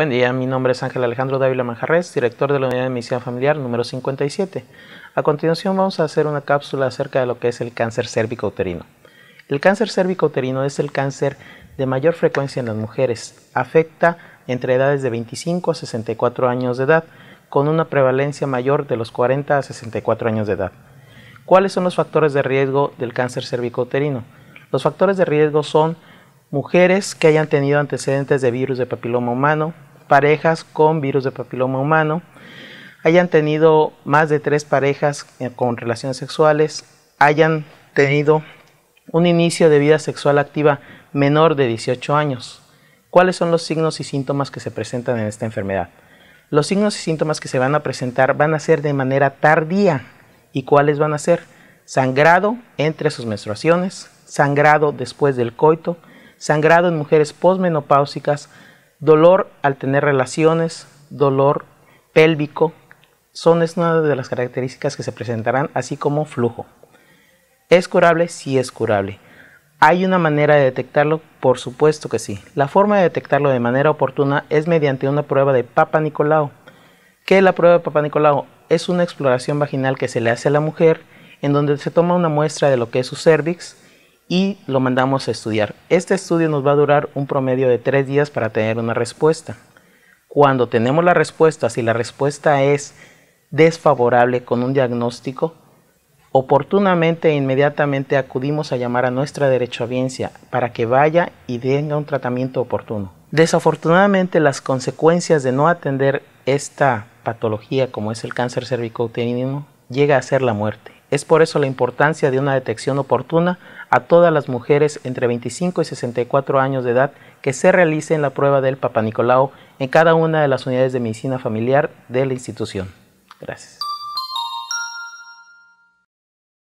Buen día, mi nombre es Ángel Alejandro Dávila Manjarres, director de la Unidad de Medicina Familiar número 57. A continuación vamos a hacer una cápsula acerca de lo que es el cáncer cérvico-uterino. El cáncer cérvico-uterino es el cáncer de mayor frecuencia en las mujeres. Afecta entre edades de 25 a 64 años de edad, con una prevalencia mayor de los 40 a 64 años de edad. ¿Cuáles son los factores de riesgo del cáncer cérvico-uterino? Los factores de riesgo son mujeres que hayan tenido antecedentes de virus de papiloma humano, parejas con virus de papiloma humano, hayan tenido más de tres parejas eh, con relaciones sexuales, hayan tenido un inicio de vida sexual activa menor de 18 años. ¿Cuáles son los signos y síntomas que se presentan en esta enfermedad? Los signos y síntomas que se van a presentar van a ser de manera tardía. ¿Y cuáles van a ser? Sangrado entre sus menstruaciones, sangrado después del coito, sangrado en mujeres posmenopáusicas, Dolor al tener relaciones, dolor pélvico, son es una de las características que se presentarán, así como flujo. ¿Es curable? Sí es curable. ¿Hay una manera de detectarlo? Por supuesto que sí. La forma de detectarlo de manera oportuna es mediante una prueba de Papa Nicolau. ¿Qué es la prueba de Papa Nicolau? Es una exploración vaginal que se le hace a la mujer en donde se toma una muestra de lo que es su cervix, y lo mandamos a estudiar. Este estudio nos va a durar un promedio de tres días para tener una respuesta. Cuando tenemos la respuesta, si la respuesta es desfavorable con un diagnóstico, oportunamente e inmediatamente acudimos a llamar a nuestra derechohabiencia para que vaya y tenga un tratamiento oportuno. Desafortunadamente, las consecuencias de no atender esta patología, como es el cáncer cervicouterino, llega a ser la muerte. Es por eso la importancia de una detección oportuna a todas las mujeres entre 25 y 64 años de edad que se realice en la prueba del Papa en cada una de las unidades de medicina familiar de la institución. Gracias.